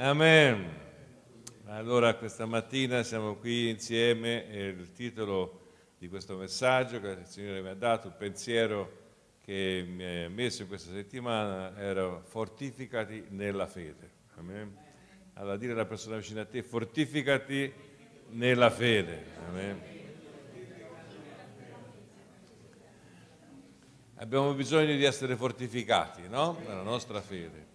Amen. Allora questa mattina siamo qui insieme e il titolo di questo messaggio che il Signore mi ha dato, il pensiero che mi ha messo in questa settimana era fortificati nella fede. Amen. Allora dire alla persona vicina a te fortificati nella fede. Amen. Abbiamo bisogno di essere fortificati, no? Nella nostra fede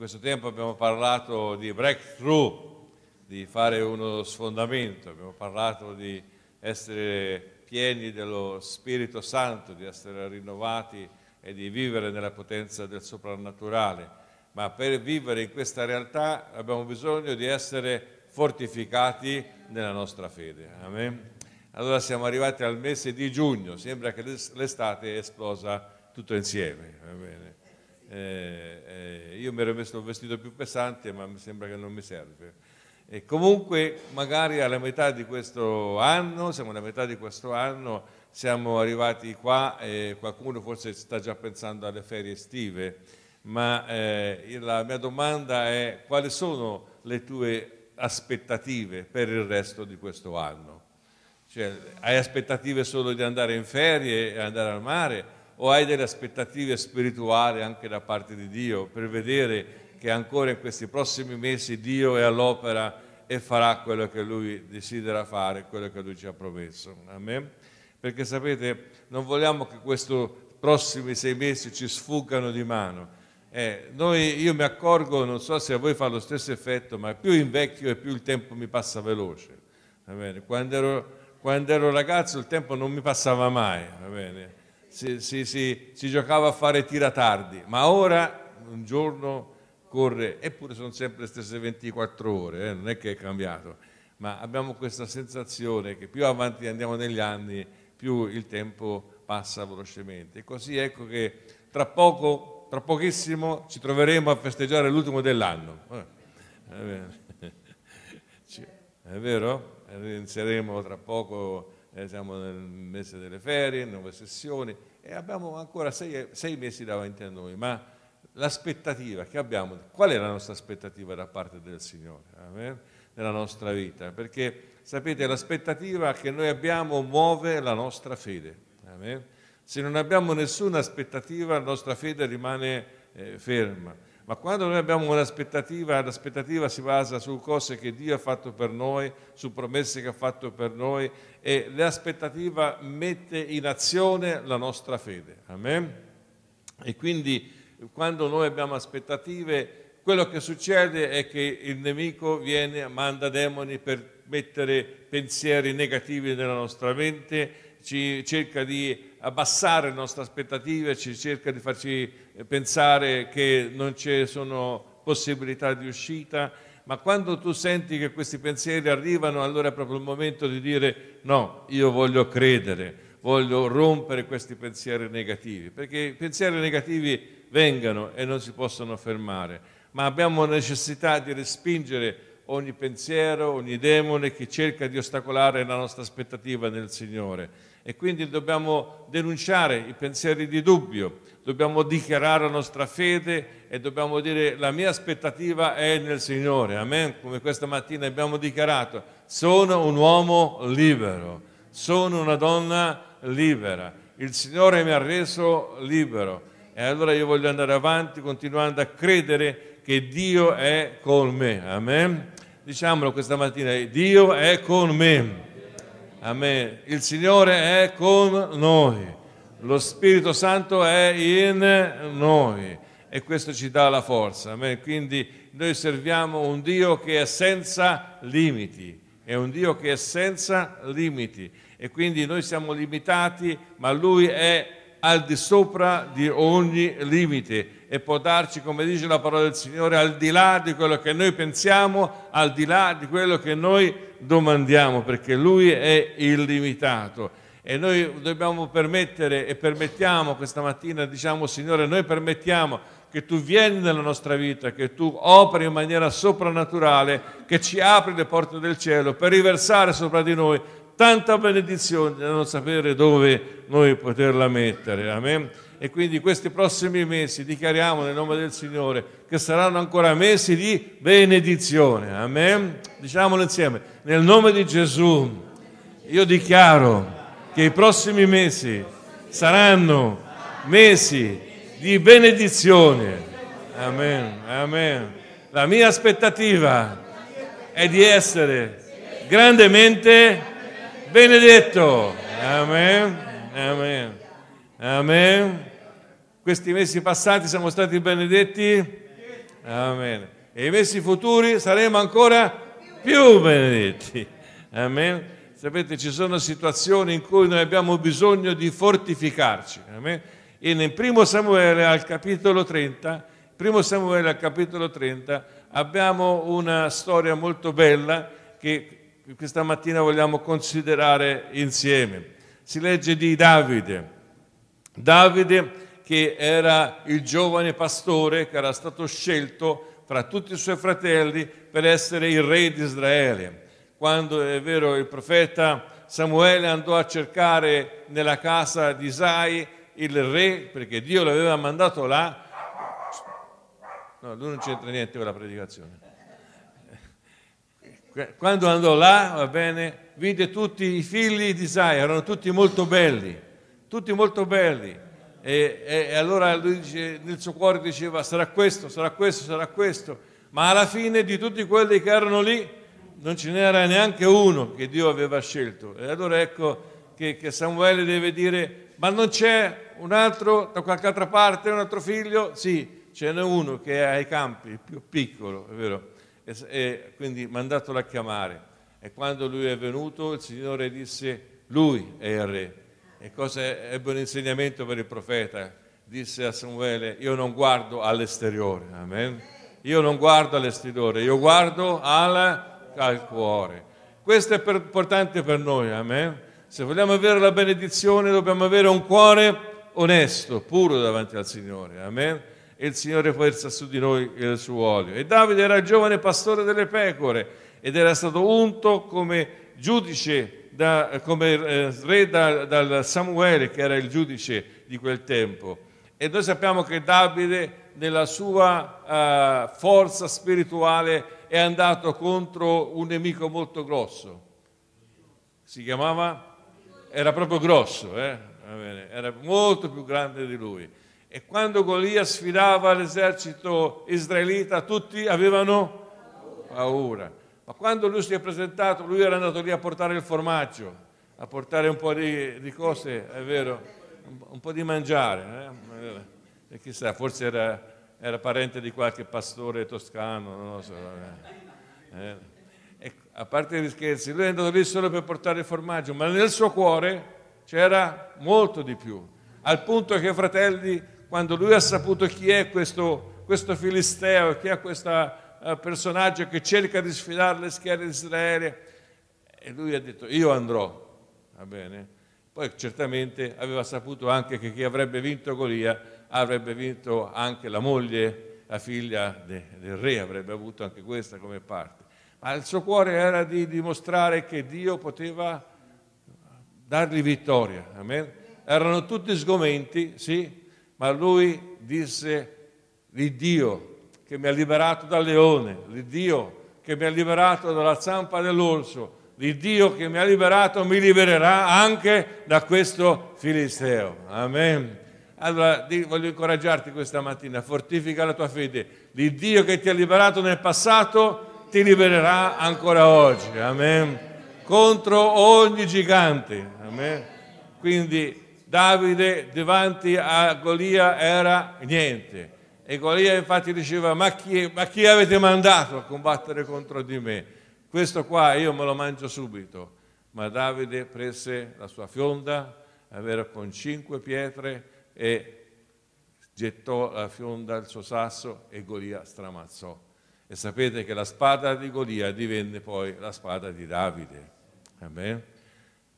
questo tempo abbiamo parlato di breakthrough, di fare uno sfondamento, abbiamo parlato di essere pieni dello Spirito Santo, di essere rinnovati e di vivere nella potenza del soprannaturale, ma per vivere in questa realtà abbiamo bisogno di essere fortificati nella nostra fede. Amen. Allora siamo arrivati al mese di giugno, sembra che l'estate è esplosa tutto insieme. Eh, eh, io mi ero messo un vestito più pesante ma mi sembra che non mi serve. E comunque magari alla metà di questo anno, siamo alla metà di questo anno, siamo arrivati qua e qualcuno forse sta già pensando alle ferie estive, ma eh, la mia domanda è quali sono le tue aspettative per il resto di questo anno? Cioè, hai aspettative solo di andare in ferie e andare al mare? o hai delle aspettative spirituali anche da parte di Dio per vedere che ancora in questi prossimi mesi Dio è all'opera e farà quello che Lui desidera fare, quello che Lui ci ha promesso. Amen. Perché sapete, non vogliamo che questi prossimi sei mesi ci sfuggano di mano. Eh, noi, io mi accorgo, non so se a voi fa lo stesso effetto, ma più invecchio e più il tempo mi passa veloce. Quando ero, quando ero, ragazzo il tempo non mi passava mai si, si, si, si giocava a fare tira tardi, ma ora un giorno corre, eppure sono sempre le stesse 24 ore, eh, non è che è cambiato, ma abbiamo questa sensazione che più avanti andiamo negli anni, più il tempo passa velocemente. E così ecco che tra poco, tra pochissimo, ci troveremo a festeggiare l'ultimo dell'anno. Eh, è vero? Inizieremo tra poco eh, siamo nel mese delle ferie, nuove sessioni e abbiamo ancora sei, sei mesi davanti a noi, ma l'aspettativa che abbiamo, qual è la nostra aspettativa da parte del Signore amen? nella nostra vita? Perché sapete l'aspettativa che noi abbiamo muove la nostra fede. Amen? Se non abbiamo nessuna aspettativa la nostra fede rimane eh, ferma. Ma quando noi abbiamo un'aspettativa, l'aspettativa si basa su cose che Dio ha fatto per noi, su promesse che ha fatto per noi e l'aspettativa mette in azione la nostra fede. Amen? E quindi quando noi abbiamo aspettative, quello che succede è che il nemico viene, manda demoni per mettere pensieri negativi nella nostra mente, cerca di abbassare le nostre aspettative, ci cerca di farci eh, pensare che non ci sono possibilità di uscita, ma quando tu senti che questi pensieri arrivano, allora è proprio il momento di dire no, io voglio credere, voglio rompere questi pensieri negativi, perché i pensieri negativi vengano e non si possono fermare, ma abbiamo necessità di respingere ogni pensiero, ogni demone che cerca di ostacolare la nostra aspettativa nel Signore e quindi dobbiamo denunciare i pensieri di dubbio, dobbiamo dichiarare la nostra fede e dobbiamo dire la mia aspettativa è nel Signore, amen, come questa mattina abbiamo dichiarato, sono un uomo libero, sono una donna libera, il Signore mi ha reso libero e allora io voglio andare avanti continuando a credere che Dio è con me, amen. Diciamolo questa mattina, Dio è con me. Amen. Il Signore è con noi, lo Spirito Santo è in noi e questo ci dà la forza. Amen. Quindi noi serviamo un Dio che è senza limiti, è un Dio che è senza limiti e quindi noi siamo limitati, ma Lui è al di sopra di ogni limite e può darci, come dice la parola del Signore, al di là di quello che noi pensiamo, al di là di quello che noi domandiamo, perché Lui è illimitato. E noi dobbiamo permettere e permettiamo questa mattina, diciamo Signore, noi permettiamo che tu vieni nella nostra vita, che tu operi in maniera soprannaturale, che ci apri le porte del cielo per riversare sopra di noi tanta benedizione da non sapere dove noi poterla mettere. Amen. E quindi questi prossimi mesi dichiariamo nel nome del Signore che saranno ancora mesi di benedizione. Amen. Diciamolo insieme. Nel nome di Gesù io dichiaro che i prossimi mesi saranno mesi di benedizione. Amen. Amen. La mia aspettativa è di essere grandemente benedetto. Amen. Amen. Amen. Questi mesi passati siamo stati benedetti. Amen. E i mesi futuri saremo ancora più benedetti. Amen. Sapete, ci sono situazioni in cui noi abbiamo bisogno di fortificarci. Amen. E nel primo Samuele al capitolo 30, primo Samuele al capitolo 30 abbiamo una storia molto bella che questa mattina vogliamo considerare insieme. Si legge di Davide. Davide che era il giovane pastore che era stato scelto fra tutti i suoi fratelli per essere il re di Israele. Quando è vero il profeta Samuele andò a cercare nella casa di Isai il re, perché Dio l'aveva mandato là. No, lui non c'entra niente con la predicazione. Quando andò là, va bene, vide tutti i figli di Isaia, erano tutti molto belli, tutti molto belli. E, e, e allora lui dice, nel suo cuore diceva sarà questo, sarà questo, sarà questo. Ma alla fine di tutti quelli che erano lì non ce n'era neanche uno che Dio aveva scelto. E allora ecco che, che Samuele deve dire ma non c'è un altro da qualche altra parte, un altro figlio? Sì, ce n'è uno che è ai campi, il più piccolo, è vero? e quindi mandatelo a chiamare. E quando lui è venuto il Signore disse, lui è il re. E cosa ebbe un insegnamento per il profeta? Disse a Samuele, io non guardo all'esteriore, amen. Io non guardo all'esteriore, io guardo al, al cuore. Questo è per, importante per noi, amen. Se vogliamo avere la benedizione dobbiamo avere un cuore onesto, puro davanti al Signore, amen e il Signore versa su di noi il suo olio. E Davide era il giovane pastore delle pecore ed era stato unto come giudice, da, come eh, re da, Samuele che era il giudice di quel tempo. E noi sappiamo che Davide nella sua eh, forza spirituale è andato contro un nemico molto grosso. Si chiamava? Era proprio grosso, eh? era molto più grande di lui e quando Golia sfidava l'esercito israelita, tutti avevano paura. Ma quando lui si è presentato, lui era andato lì a portare il formaggio, a portare un po' di, di cose, è vero, un, po' di mangiare. Eh? E chissà, forse era, era, parente di qualche pastore toscano, non lo so. Eh? E, a parte gli scherzi, lui è andato lì solo per portare il formaggio, ma nel suo cuore c'era molto di più, al punto che i fratelli quando lui ha saputo chi è questo, questo filisteo, chi è questo uh, personaggio che cerca di sfidare le schiere di Israele, e lui ha detto io andrò, va bene? Poi certamente aveva saputo anche che chi avrebbe vinto Golia avrebbe vinto anche la moglie, la figlia de, del re, avrebbe avuto anche questa come parte. Ma il suo cuore era di dimostrare che Dio poteva dargli vittoria. Amen? Erano tutti sgomenti, sì, ma lui disse l'Iddio che mi ha liberato dal leone, l'Iddio che mi ha liberato dalla zampa dell'orso, l'Iddio che mi ha liberato mi libererà anche da questo Filisteo. Amen. Allora voglio incoraggiarti questa mattina, fortifica la tua fede. L'Iddio che ti ha liberato nel passato ti libererà ancora oggi. Amen. Contro ogni gigante. Amen. Quindi Davide davanti a Golia era niente. E Golia infatti diceva, ma chi, ma chi avete mandato a combattere contro di me? Questo qua io me lo mangio subito. Ma Davide prese la sua fionda, aveva con cinque pietre e gettò la fionda al suo sasso e Golia stramazzò. E sapete che la spada di Golia divenne poi la spada di Davide. Amen.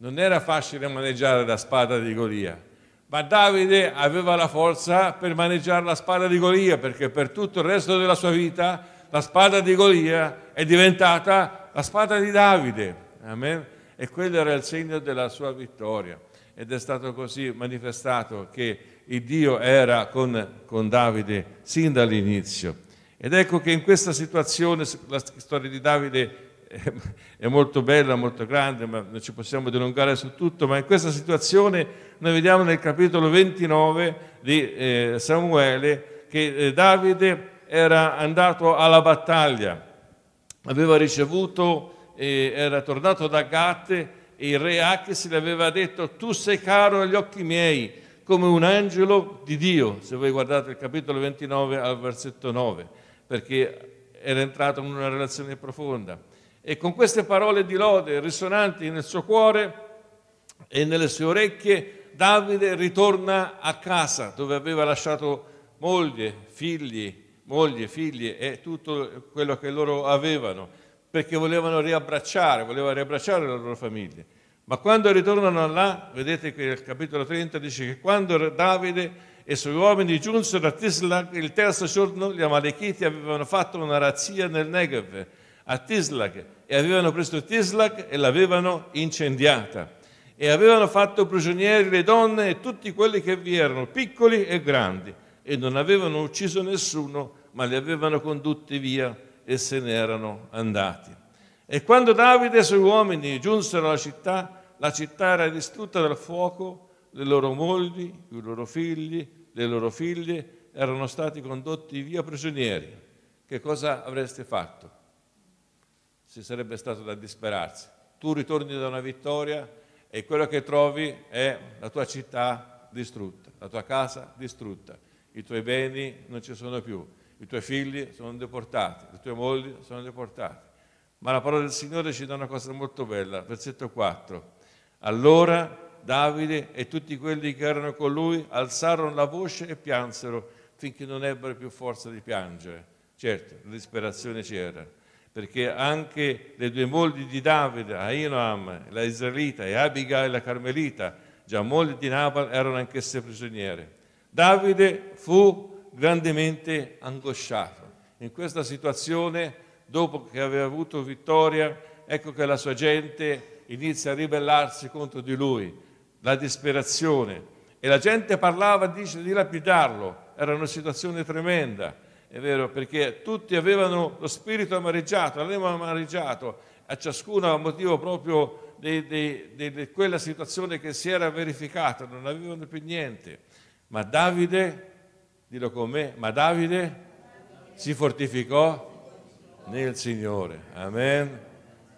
Non era facile maneggiare la spada di Golia, ma Davide aveva la forza per maneggiare la spada di Golia, perché per tutto il resto della sua vita la spada di Golia è diventata la spada di Davide. Amen? E quello era il segno della sua vittoria. Ed è stato così manifestato che il Dio era con, con Davide sin dall'inizio. Ed ecco che in questa situazione la storia di Davide è, molto bella, molto grande, ma non ci possiamo dilungare su tutto, ma in questa situazione noi vediamo nel capitolo 29 di eh, Samuele che eh, Davide era andato alla battaglia, aveva ricevuto, eh, era tornato da Gatte e il re Achis le aveva detto tu sei caro agli occhi miei come un angelo di Dio, se voi guardate il capitolo 29 al versetto 9, perché era entrato in una relazione profonda. E con queste parole di lode risonanti nel suo cuore e nelle sue orecchie, Davide ritorna a casa dove aveva lasciato moglie, figli, moglie, figli e tutto quello che loro avevano, perché volevano riabbracciare, voleva riabbracciare la loro famiglia. Ma quando ritornano là, vedete che il capitolo 30 dice che quando Davide e i suoi uomini giunsero a Tisla il terzo giorno, gli Amalekiti avevano fatto una razzia nel Negev a Tislak e avevano preso Tislak e l'avevano incendiata e avevano fatto prigionieri le donne e tutti quelli che vi erano, piccoli e grandi, e non avevano ucciso nessuno, ma li avevano condotti via e se ne erano andati. E quando Davide e i suoi uomini giunsero alla città, la città era distrutta dal fuoco, le loro mogli, i loro figli, le loro figlie erano stati condotti via prigionieri. Che cosa avreste fatto? ci sarebbe stato da disperarsi. Tu ritorni da una vittoria e quello che trovi è la tua città distrutta, la tua casa distrutta, i tuoi beni non ci sono più, i tuoi figli sono deportati, le tue mogli sono deportate. Ma la parola del Signore ci dà una cosa molto bella, versetto 4. Allora Davide e tutti quelli che erano con lui alzarono la voce e piansero finché non ebbero più forza di piangere. Certo, la disperazione c'era, perché anche le due mogli di Davide, Ainoam, la israelita, e Abigail, la carmelita, già mogli di Nabal, erano anch'esse prigioniere. Davide fu grandemente angosciato. In questa situazione, dopo che aveva avuto vittoria, ecco che la sua gente inizia a ribellarsi contro di lui, la disperazione. E la gente parlava, dice, di lapidarlo. Era una situazione tremenda è vero, perché tutti avevano lo spirito amareggiato, l'animo amareggiato, a ciascuno a motivo proprio di quella situazione che si era verificata, non avevano più niente. Ma Davide, dillo con me, ma Davide si fortificò nel Signore. Amen.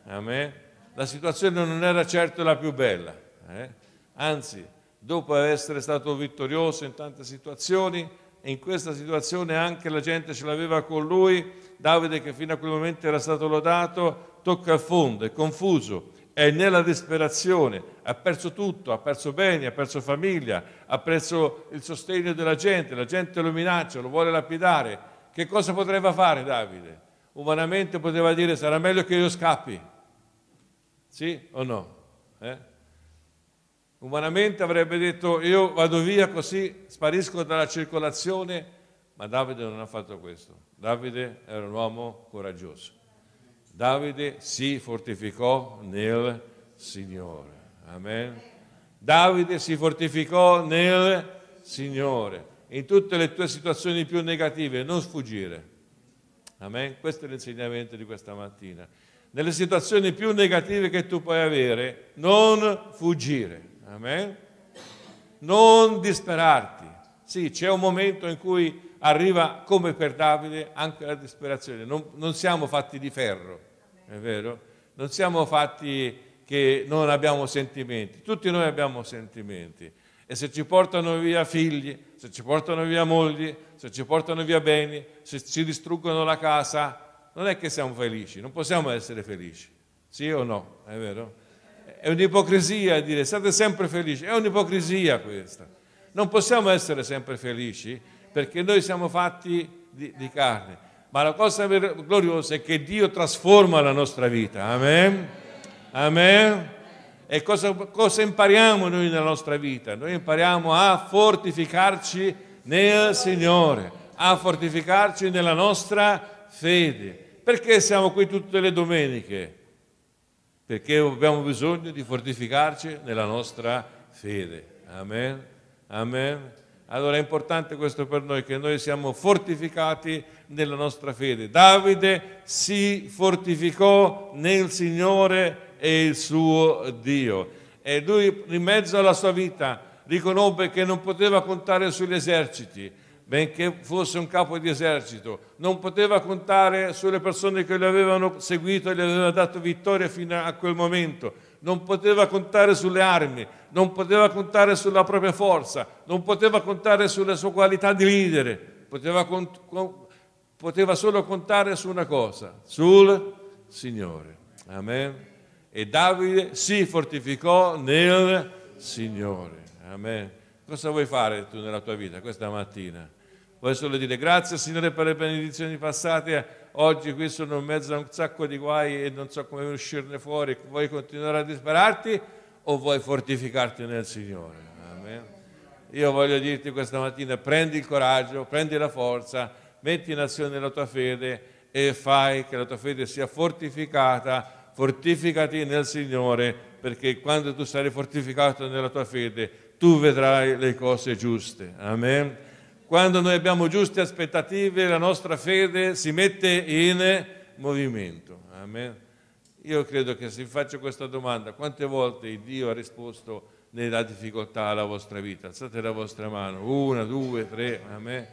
Amen. La situazione non era certo la più bella, eh? anzi, dopo essere stato vittorioso in tante situazioni, e in questa situazione anche la gente ce l'aveva con lui, Davide che fino a quel momento era stato lodato, tocca al fondo, è confuso, è nella disperazione, ha perso tutto, ha perso beni, ha perso famiglia, ha perso il sostegno della gente, la gente lo minaccia, lo vuole lapidare. Che cosa poteva fare Davide? Umanamente poteva dire sarà meglio che io scappi, sì o no? Eh? Umanamente avrebbe detto io vado via così sparisco dalla circolazione, ma Davide non ha fatto questo. Davide era un uomo coraggioso. Davide si fortificò nel Signore. Amen. Davide si fortificò nel Signore. In tutte le tue situazioni più negative non sfuggire. Amen. Questo è l'insegnamento di questa mattina. Nelle situazioni più negative che tu puoi avere, non fuggire. Amen? Non disperarti. Sì, c'è un momento in cui arriva come per Davide anche la disperazione. Non, non, siamo fatti di ferro, è vero? Non siamo fatti che non abbiamo sentimenti. Tutti noi abbiamo sentimenti. E se ci portano via figli, se ci portano via mogli, se ci portano via beni, se ci distruggono la casa, non è che siamo felici, non possiamo essere felici. Sì o no? È vero? È un'ipocrisia dire state sempre felici, è un'ipocrisia questa. Non possiamo essere sempre felici perché noi siamo fatti di, di carne. Ma la cosa gloriosa è che Dio trasforma la nostra vita. Amen. Amen. E cosa, cosa impariamo noi nella nostra vita? Noi impariamo a fortificarci nel Signore, a fortificarci nella nostra fede. Perché siamo qui tutte le domeniche? perché abbiamo bisogno di fortificarci nella nostra fede. Amen. Amen. Allora è importante questo per noi, che noi siamo fortificati nella nostra fede. Davide si fortificò nel Signore e il suo Dio. E lui in mezzo alla sua vita riconobbe che non poteva contare sugli eserciti, benché fosse un capo di esercito, non poteva contare sulle persone che lo avevano seguito e gli avevano dato vittoria fino a quel momento, non poteva contare sulle armi, non poteva contare sulla propria forza, non poteva contare sulla sua qualità di leader, poteva, cont- poteva solo contare su una cosa, sul Signore. Amen. E Davide si fortificò nel Signore. Amen. Cosa vuoi fare tu nella tua vita questa mattina? Vuoi solo dire grazie Signore per le benedizioni passate. Oggi qui sono in mezzo a un sacco di guai e non so come uscirne fuori. Vuoi continuare a disperarti o vuoi fortificarti nel Signore? Amen. Io voglio dirti questa mattina, prendi il coraggio, prendi la forza, metti in azione la tua fede e fai che la tua fede sia fortificata, fortificati nel Signore, perché quando tu sarai fortificato nella tua fede, tu vedrai le cose giuste. Amen. Quando noi abbiamo giuste aspettative, la nostra fede si mette in movimento. Amen. Io credo che se faccio questa domanda, quante volte Dio ha risposto nella difficoltà alla vostra vita? Alzate la vostra mano, una, due, tre, amen.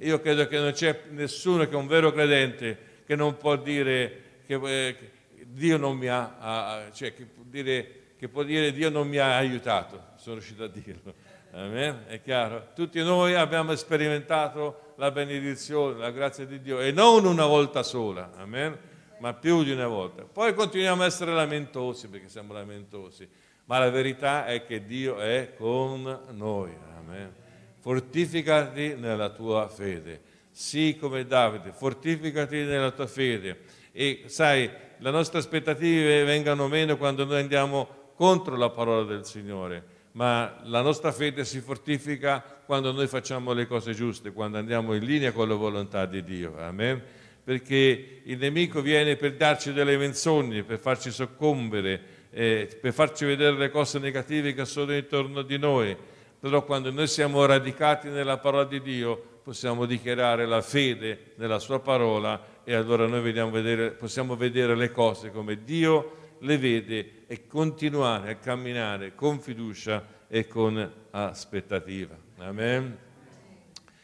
Io credo che non c'è nessuno che è un vero credente che non può dire che, eh, che Dio non mi ha, cioè che può dire che può dire Dio non mi ha aiutato, sono riuscito a dirlo. Amen? È chiaro? Tutti noi abbiamo sperimentato la benedizione, la grazia di Dio e non una volta sola. Amen? Ma più di una volta. Poi continuiamo a essere lamentosi perché siamo lamentosi, ma la verità è che Dio è con noi. Amen. Fortificati nella tua fede. Sii come Davide, fortificati nella tua fede. E sai, le nostre aspettative vengano meno quando noi andiamo contro la parola del Signore ma la nostra fede si fortifica quando noi facciamo le cose giuste, quando andiamo in linea con la volontà di Dio. Amen? Perché il nemico viene per darci delle menzogne, per farci soccombere, eh, per farci vedere le cose negative che sono intorno a di noi. Però quando noi siamo radicati nella parola di Dio, possiamo dichiarare la fede nella sua parola e allora noi vediamo, vedere, possiamo vedere le cose come Dio ha le vede e continuare a camminare con fiducia e con aspettativa. Amen.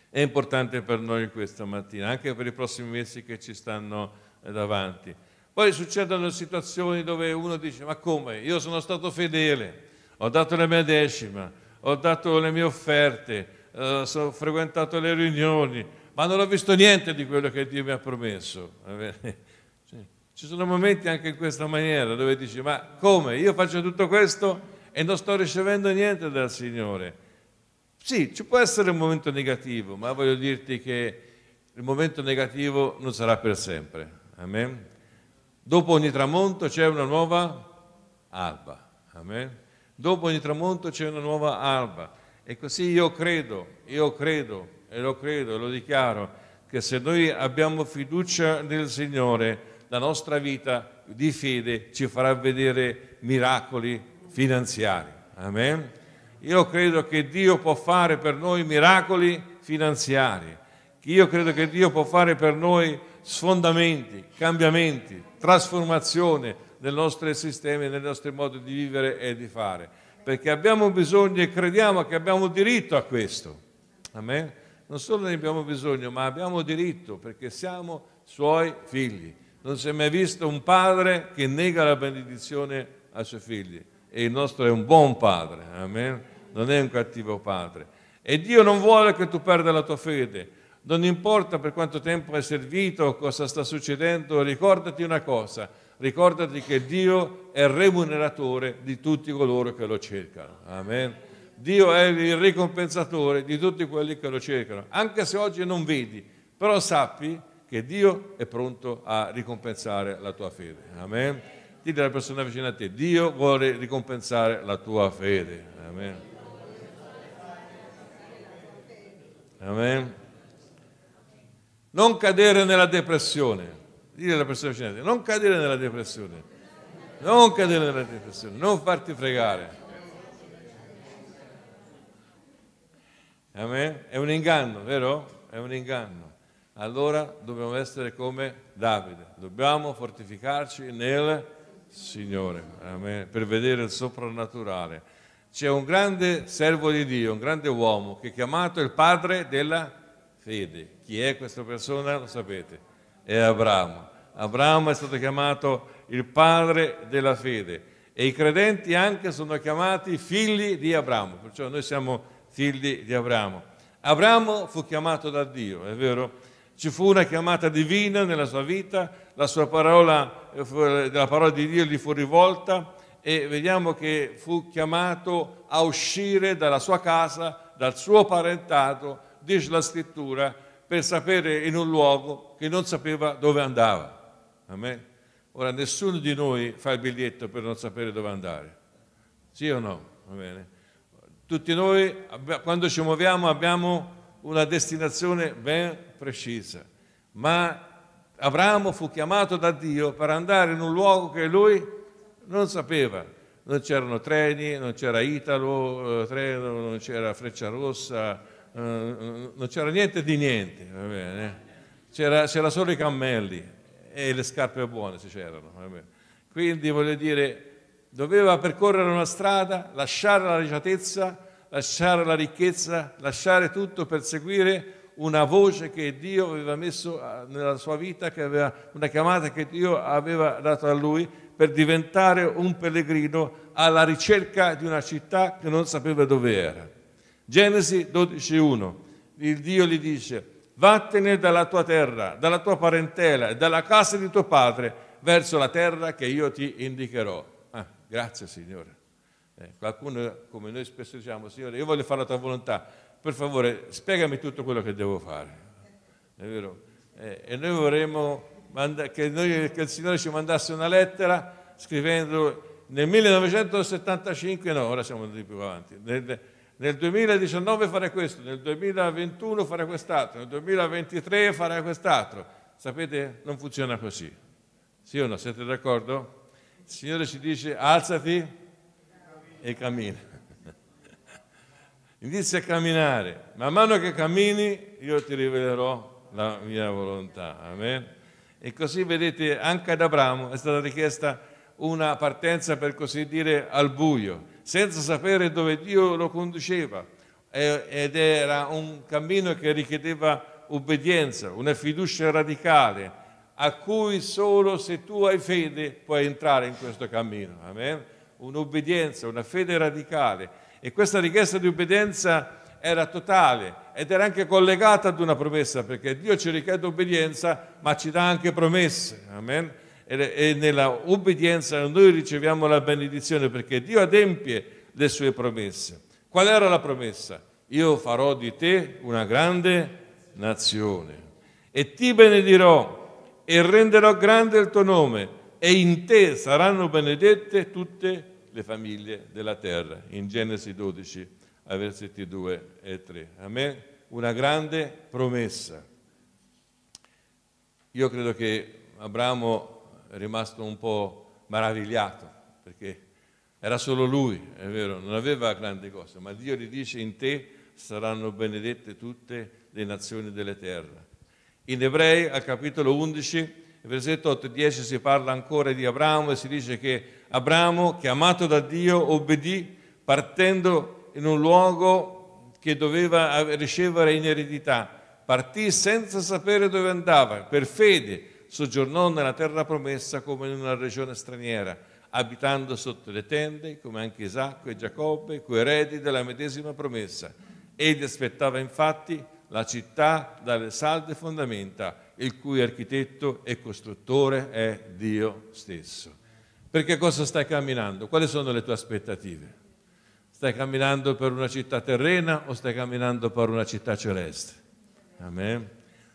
È importante per noi questa mattina, anche per i prossimi mesi che ci stanno eh, davanti. Poi succedono situazioni dove uno dice, ma come? Io sono stato fedele, ho dato la mia decima, ho dato le mie offerte, eh, ho frequentato le riunioni, ma non ho visto niente di quello che Dio mi ha promesso. Ci sono momenti anche in questa maniera dove dici ma come? Io faccio tutto questo e non sto ricevendo niente dal Signore. Sì, ci può essere un momento negativo, ma voglio dirti che il momento negativo non sarà per sempre. Amen. Dopo ogni tramonto c'è una nuova alba. Amen. Dopo ogni tramonto c'è una nuova alba. E così io credo, io credo e lo credo e lo dichiaro che se noi abbiamo fiducia nel Signore, la nostra vita di fede ci farà vedere miracoli finanziari. Amen. Io credo che Dio può fare per noi miracoli finanziari. Io credo che Dio può fare per noi sfondamenti, cambiamenti, trasformazione nel nostro sistema e nel nostro modo di vivere e di fare. Perché abbiamo bisogno e crediamo che abbiamo diritto a questo. Amen. Non solo ne abbiamo bisogno, ma abbiamo diritto perché siamo suoi figli. Non si è mai visto un padre che nega la benedizione ai suoi figli. E il nostro è un buon padre, amen? non è un cattivo padre. E Dio non vuole che tu perda la tua fede. Non importa per quanto tempo hai servito, cosa sta succedendo, ricordati una cosa, ricordati che Dio è il remuneratore di tutti coloro che lo cercano. Amen. Dio è il ricompensatore di tutti quelli che lo cercano, anche se oggi non vedi, però sappi che Dio è pronto a ricompensare la tua fede. Amen. Dile alla persona vicina a te, Dio vuole ricompensare la tua fede. Amen. Amen. Non cadere nella depressione. Dile alla persona vicina a te, non cadere nella depressione. Non cadere nella depressione, non farti fregare. Amen. È un inganno, vero? È un inganno allora dobbiamo essere come Davide, dobbiamo fortificarci nel Signore, amen, per vedere il soprannaturale. C'è un grande servo di Dio, un grande uomo che è chiamato il padre della fede. Chi è questa persona? Lo sapete, è Abramo. Abramo è stato chiamato il padre della fede e i credenti anche sono chiamati figli di Abramo, perciò noi siamo figli di Abramo. Abramo fu chiamato da Dio, è vero? ci fu una chiamata divina nella sua vita, la sua parola, eh, eh, la parola di Dio gli fu rivolta e vediamo che fu chiamato a uscire dalla sua casa, dal suo parentato, dice la scrittura, per sapere in un luogo che non sapeva dove andava. Amen. Ora nessuno di noi fa il biglietto per non sapere dove andare, sì o no? Tutti noi quando ci muoviamo abbiamo una destinazione ben precisa, ma Abramo fu chiamato da Dio per andare in un luogo che lui non sapeva. Non c'erano treni, non c'era Italo, eh, treno, non c'era Freccia Rossa, eh, non c'era niente di niente, c'era, c'era, solo i cammelli e le scarpe buone se c'erano. Quindi voglio dire, doveva percorrere una strada, lasciare la leggiatezza, lasciare la ricchezza, lasciare tutto per seguire una voce che Dio aveva messo ah, nella sua vita, aveva, una chiamata che Dio aveva dato a lui per diventare un pellegrino alla ricerca di una città che non sapeva dove era. Genesi 12.1, il Dio gli dice, vattene dalla tua terra, dalla tua parentela e dalla casa di tuo padre verso la terra che io ti indicherò. Ah, grazie Signore. Eh, qualcuno come noi spesso diciamo, Signore, io voglio fare la tua volontà, per favore spiegami tutto quello che devo fare. È vero? Eh, e noi vorremmo che, noi, che il Signore ci mandasse una lettera scrivendo nel 1975, no, ora siamo andati più avanti, nel, nel 2019 fare questo, nel 2021 fare quest'altro, nel 2023 fare quest'altro. Sapete, non funziona così. Sì o no? Siete d'accordo? Il Signore ci dice alzati, e cammina. Inizia a camminare, man mano che cammini io ti rivelerò la mia volontà. Amen. E così vedete anche ad Abramo è stata richiesta una partenza per così dire al buio, senza sapere dove Dio lo conduceva ed era un cammino che richiedeva obbedienza, una fiducia radicale a cui solo se tu hai fede puoi entrare in questo cammino. Amen un'obbedienza, una fede radicale e questa richiesta di obbedienza era totale ed era anche collegata ad una promessa perché Dio ci richiede obbedienza ma ci dà anche promesse. Amen? E, nella obbedienza noi riceviamo la benedizione perché Dio adempie le sue promesse. Qual era la promessa? Io farò di te una grande nazione e ti benedirò e renderò grande il tuo nome e in te saranno benedette tutte le le famiglie della terra, in Genesi 12, versetti 2 e 3. A me Una grande promessa. Io credo che Abramo è rimasto un po' maravigliato, perché era solo lui, è vero, non aveva grandi cose, ma Dio gli dice in te saranno benedette tutte le nazioni delle terre. In Ebrei, al capitolo 11, versetto 8 e 10, si parla ancora di Abramo e si dice che Abramo, chiamato da Dio, obbedì partendo in un luogo che doveva ricevere in eredità. Partì senza sapere dove andava, per fede soggiornò nella terra promessa come in una regione straniera, abitando sotto le tende, come anche Isacco e Giacobbe, coeredi della medesima promessa. Egli aspettava infatti la città dalle salde fondamenta, il cui architetto e costruttore è Dio stesso. Perché cosa stai camminando? Quali sono le tue aspettative? Stai camminando per una città terrena o stai camminando per una città celeste? Amen.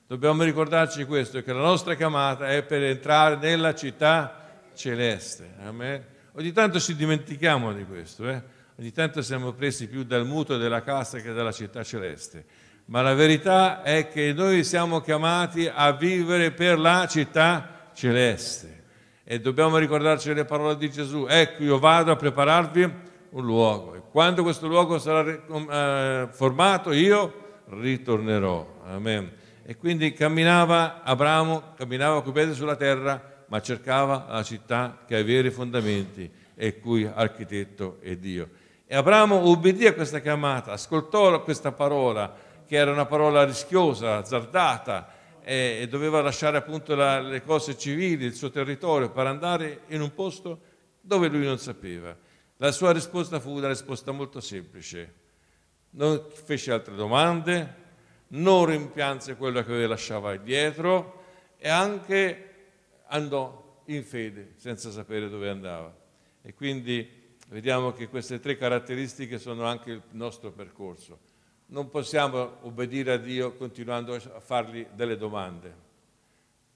Dobbiamo ricordarci questo, che la nostra chiamata è per entrare nella città celeste. Amen. Ogni tanto ci dimentichiamo di questo, eh? ogni tanto siamo presi più dal muto della casa che dalla città celeste, ma la verità è che noi siamo chiamati a vivere per la città celeste e dobbiamo ricordarci le parole di Gesù, ecco io vado a prepararvi un luogo e quando questo luogo sarà um, eh, formato io ritornerò. Amen. E quindi camminava Abramo, camminava coi piedi sulla terra, ma cercava la città che ha i veri fondamenti e cui architetto è Dio. E Abramo ubbidì a questa chiamata, ascoltò questa parola, che era una parola rischiosa, azzardata, e doveva lasciare appunto la, le cose civili, il suo territorio, per andare in un posto dove lui non sapeva. La sua risposta fu una risposta molto semplice. Non fece altre domande, non rimpianse quello che lasciava indietro e anche andò in fede senza sapere dove andava. E quindi vediamo che queste tre caratteristiche sono anche il nostro percorso non possiamo obbedire a Dio continuando a fargli delle domande.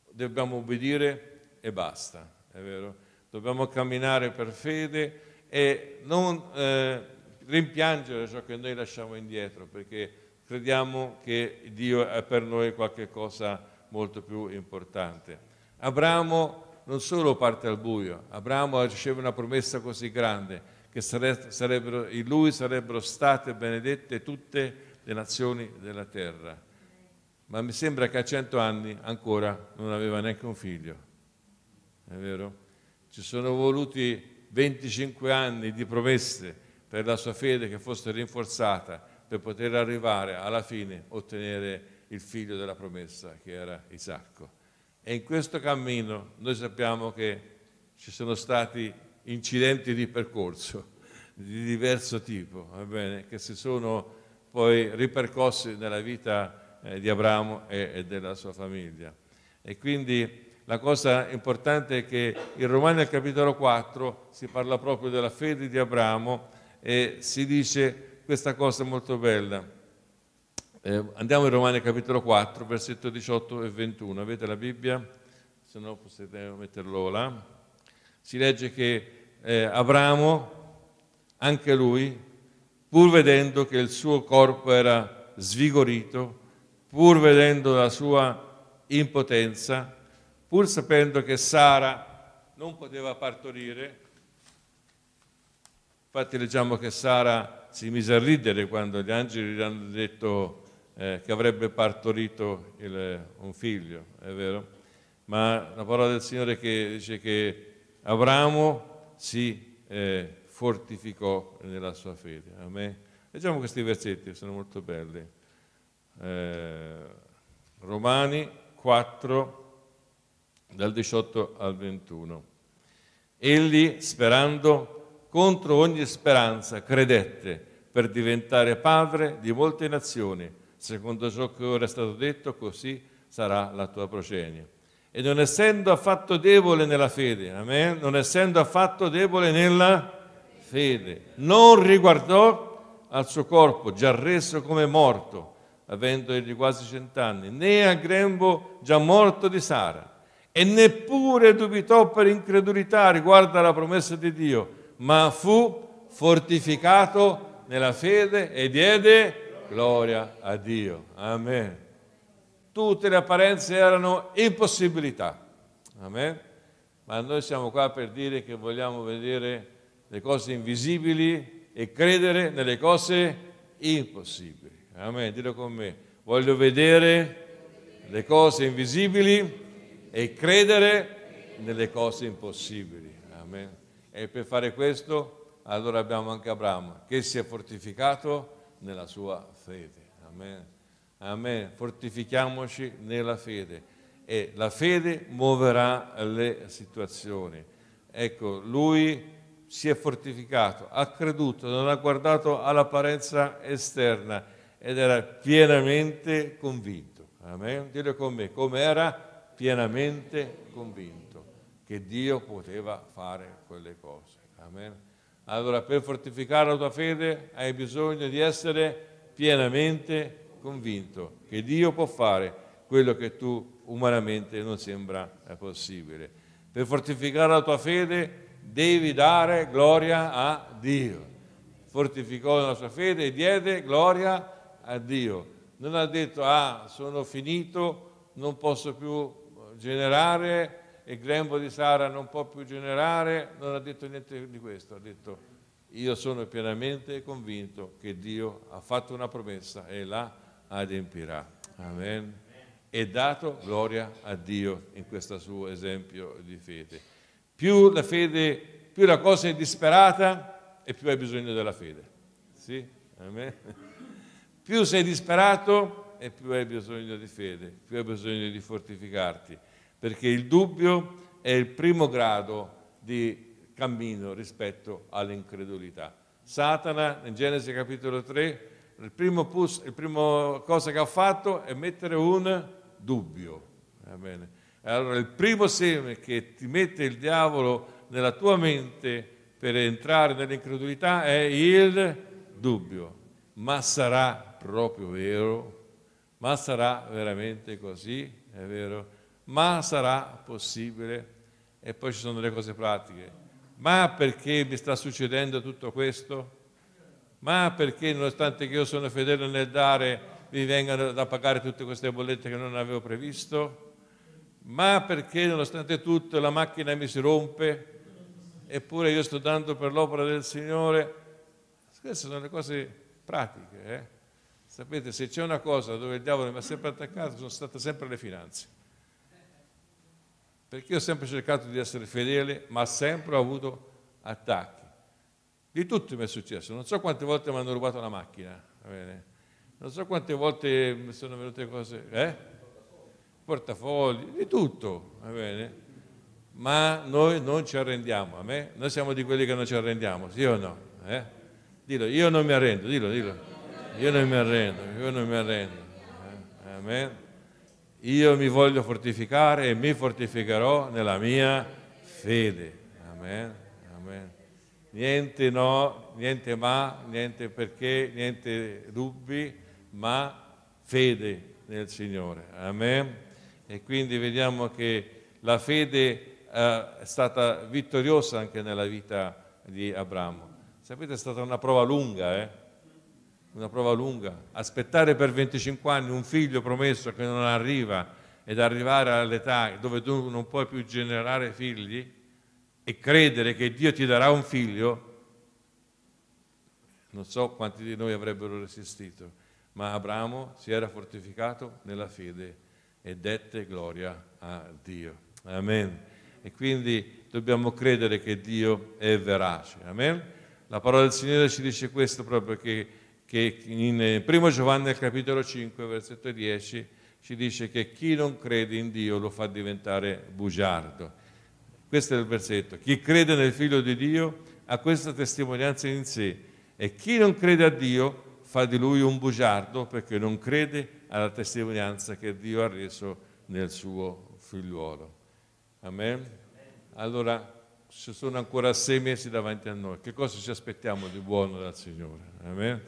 Dobbiamo obbedire e basta, è vero? Dobbiamo camminare per fede e non eh, rimpiangere ciò che noi lasciamo indietro, perché crediamo che Dio è per noi qualcosa molto più importante. Abramo non solo parte al buio, Abramo riceve una promessa così grande, che sare, sarebbero, in lui sarebbero state benedette tutte le nazioni della terra. Ma mi sembra che a cento anni ancora non aveva neanche un figlio, è vero? Ci sono voluti 25 anni di promesse per la sua fede che fosse rinforzata per poter arrivare alla fine a ottenere il figlio della promessa che era Isacco. E in questo cammino noi sappiamo che ci sono stati incidenti di percorso di diverso tipo, bene, che si sono poi ripercossi nella vita eh, di Abramo e, e, della sua famiglia. E quindi la cosa importante è che in Romani al capitolo 4 si parla proprio della fede di Abramo e si dice questa cosa molto bella. Eh, andiamo in Romani capitolo 4, versetto 18 e 21. Avete la Bibbia? Se no potete metterlo là. Si legge che eh, Abramo, anche lui, pur vedendo che il suo corpo era svigorito, pur vedendo la sua impotenza, pur sapendo che Sara non poteva partorire, infatti leggiamo che Sara si mise a ridere quando gli angeli gli hanno detto eh, che avrebbe partorito il, un figlio, è vero? Ma la parola del Signore che dice che Abramo si eh, fortificò nella sua fede. Amen. Leggiamo questi versetti, sono molto belli. Eh, Romani 4, dal 18 al 21. Egli, sperando contro ogni speranza, credette per diventare padre di molte nazioni, secondo ciò che ora è stato detto, così sarà la tua progenie e non essendo affatto debole nella fede, amen? non essendo affatto debole nella fede, non riguardò al suo corpo, già reso come morto, avendo di quasi cent'anni, né al grembo già morto di Sara, e neppure dubitò per incredulità riguardo alla promessa di Dio, ma fu fortificato nella fede e diede gloria a Dio. Amen tutte le apparenze erano impossibilità. Amen. Ma noi siamo qua per dire che vogliamo vedere le cose invisibili e credere nelle cose impossibili. Amen. Dillo con me. Voglio vedere le cose invisibili e credere nelle cose impossibili. Amen. E per fare questo, allora abbiamo anche Abramo che si è fortificato nella sua fede. Amen. Amen. Fortifichiamoci nella fede e la fede muoverà le situazioni. Ecco, lui si è fortificato, ha creduto, non ha guardato all'apparenza esterna ed era pienamente convinto. Amen. Dillo con me, come era pienamente convinto che Dio poteva fare quelle cose. Amen. Allora, per fortificare la tua fede hai bisogno di essere pienamente convinto convinto che Dio può fare quello che tu umanamente non sembra eh, possibile. Per fortificare la tua fede devi dare gloria a Dio. Fortificò la sua fede e diede gloria a Dio. Non ha detto, ah, sono finito, non posso più eh, generare, il grembo di Sara non può più generare, non ha detto niente di questo, ha detto, io sono pienamente convinto che Dio ha fatto una promessa e l'ha adempirà. Amen. E dato gloria a Dio in questo suo esempio di fede. Più la fede, più la cosa è disperata e più hai bisogno della fede. Sì? Amen. Più sei disperato e più hai bisogno di fede, più hai bisogno di fortificarti, perché il dubbio è il primo grado di cammino rispetto all'incredulità. Satana, in Genesi capitolo 3, il primo, pus, il primo cosa che ho fatto è mettere un dubbio. Va bene. Allora, il primo seme che ti mette il diavolo nella tua mente per entrare nell'incredulità è il dubbio. Ma sarà proprio vero? Ma sarà veramente così? È vero? Ma sarà possibile? E poi ci sono le cose pratiche. Ma perché mi sta succedendo tutto questo? ma perché nonostante che io sono fedele nel dare mi vengano da pagare tutte queste bollette che non avevo previsto, ma perché nonostante tutto la macchina mi si rompe, eppure io sto dando per l'opera del Signore. Queste sono le cose pratiche. Eh? Sapete, se c'è una cosa dove il diavolo mi ha sempre attaccato, sono state sempre le finanze. Perché io ho sempre cercato di essere fedele, ma sempre ho avuto attacchi. Di tutto mi è successo, non so quante volte mi hanno rubato la macchina, non so quante volte mi sono venute cose, eh? portafogli, di tutto, va bene? ma noi non ci arrendiamo, a me? Noi siamo di quelli che non ci arrendiamo, sì o no? Eh? Dillo, io non mi arrendo, dillo, dillo. Io non mi arrendo, io non mi arrendo. Eh? Io mi voglio fortificare e mi fortificherò nella mia fede. Amen niente no, niente ma, niente perché, niente dubbi, ma fede nel Signore. Amen. E quindi vediamo che la fede eh, è stata vittoriosa anche nella vita di Abramo. Sapete, è stata una prova lunga, eh? Una prova lunga. Aspettare per 25 anni un figlio promesso che non arriva ed arrivare all'età dove tu non puoi più generare figli, e credere che Dio ti darà un figlio, non so quanti di noi avrebbero resistito, ma Abramo si era fortificato nella fede e dette gloria a Dio. Amen. E quindi dobbiamo credere che Dio è verace. Amen. La parola del Signore ci dice questo proprio che, che in 1 eh, Giovanni capitolo 5 versetto 10 ci dice che chi non crede in Dio lo fa diventare bugiardo. Questo è il versetto. Chi crede nel figlio di Dio ha questa testimonianza in sé e chi non crede a Dio fa di lui un bugiardo perché non crede alla testimonianza che Dio ha reso nel suo figliuolo. Amen? Allora, ci sono ancora sei mesi davanti a noi. Che cosa ci aspettiamo di buono dal Signore? Amen?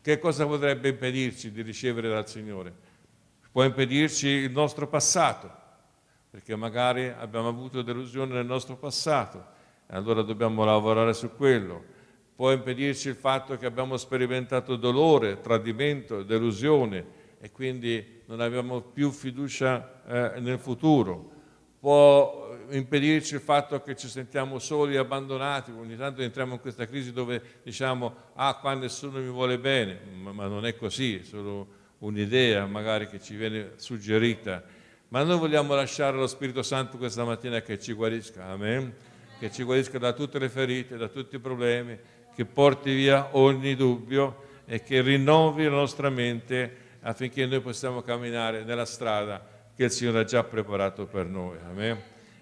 Che cosa potrebbe impedirci di ricevere dal Signore? Può impedirci il nostro passato, perché magari abbiamo avuto delusione nel nostro passato e allora dobbiamo lavorare su quello. Può impedirci il fatto che abbiamo sperimentato dolore, tradimento, delusione e quindi non abbiamo più fiducia eh, nel futuro. Può eh, impedirci il fatto che ci sentiamo soli e abbandonati, ogni tanto entriamo in questa crisi dove diciamo ah qua nessuno mi vuole bene, ma, ma non è così, è solo un'idea magari che ci viene suggerita ma noi vogliamo lasciare lo Spirito Santo questa mattina che ci guarisca, amen? Che ci guarisca da tutte le ferite, da tutti i problemi, che porti via ogni dubbio e che rinnovi la nostra mente affinché noi possiamo camminare nella strada che il Signore ha già preparato per noi. Amen.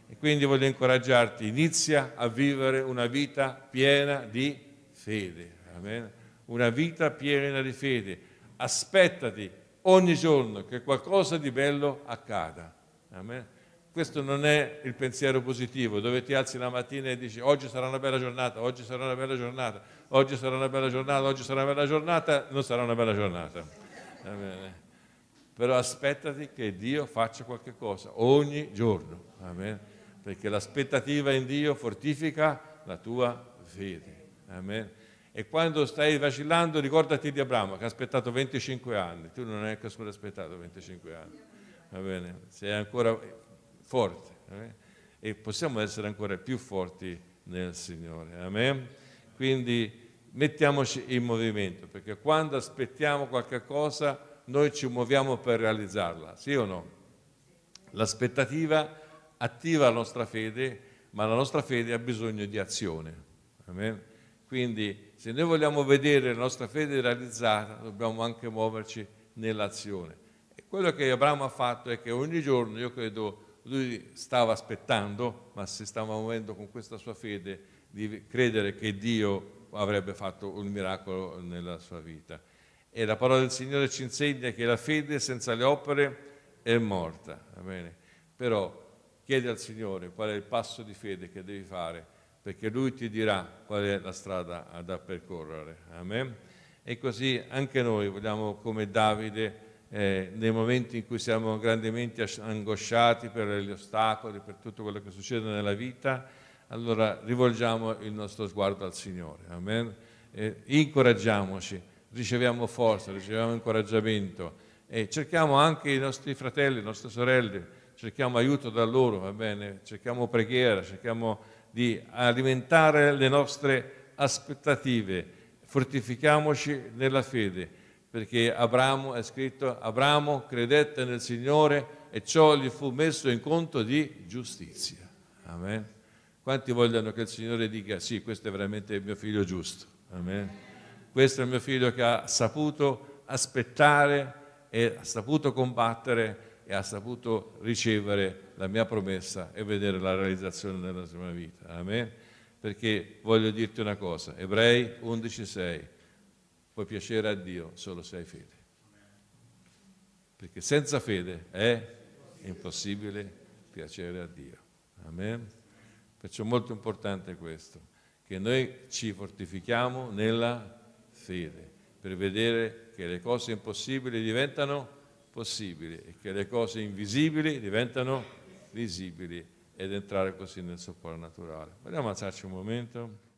E quindi voglio incoraggiarti, inizia a vivere una vita piena di fede. Amen. Una vita piena di fede. Aspettati ogni giorno, che qualcosa di bello accada. Amen. Questo non è il pensiero positivo, dove ti alzi la mattina e dici oggi sarà una bella giornata, oggi sarà una bella giornata, oggi sarà una bella giornata, oggi sarà una bella giornata, non sarà una bella giornata. Amen. Però aspettati che Dio faccia qualche cosa ogni giorno, Amen. perché l'aspettativa in Dio fortifica la tua fede. Amen e quando stai vacillando ricordati di Abramo che ha aspettato 25 anni, tu non hai ancora aspettato 25 anni, va bene? Sei ancora forte eh? e possiamo essere ancora più forti nel Signore, amen? Quindi mettiamoci in movimento perché quando aspettiamo qualche cosa noi ci muoviamo per realizzarla, sì o no? L'aspettativa attiva la nostra fede, ma la nostra fede ha bisogno di azione. Amen? Quindi se noi vogliamo vedere la nostra fede realizzata, dobbiamo anche muoverci nell'azione. E quello che Abramo ha fatto è che ogni giorno, io credo, lui stava aspettando, ma si stava muovendo con questa sua fede, di credere che Dio avrebbe fatto un miracolo nella sua vita. E la parola del Signore ci insegna che la fede senza le opere è morta. Però chiedi al Signore qual è il passo di fede che devi fare perché lui ti dirà qual è la strada da percorrere. Amen. E così anche noi vogliamo, come Davide, eh, nei momenti in cui siamo grandemente angosciati per gli ostacoli, per tutto quello che succede nella vita, allora rivolgiamo il nostro sguardo al Signore. Amen. Eh, incoraggiamoci, riceviamo forza, riceviamo incoraggiamento e cerchiamo anche i nostri fratelli, le nostre sorelle, cerchiamo aiuto da loro, va bene? Cerchiamo preghiera, cerchiamo di alimentare le nostre aspettative, fortifichiamoci nella fede, perché Abramo è scritto, Abramo credette nel Signore e ciò gli fu messo in conto di giustizia. Amen. Quanti vogliono che il Signore dica sì, questo è veramente il mio figlio giusto. Amen. Questo è il mio figlio che ha saputo aspettare e ha saputo combattere e ha saputo ricevere la mia promessa e vedere la realizzazione della sua vita. Amen. Perché voglio dirti una cosa, Ebrei 11:6, puoi piacere a Dio solo se hai fede. Perché senza fede è impossibile piacere a Dio. Amen. Perciò è molto importante questo, che noi ci fortifichiamo nella fede per vedere che le cose impossibili diventano possibili e che le cose invisibili diventano visibili ed entrare così nel soprannaturale. Vogliamo alzarci un momento?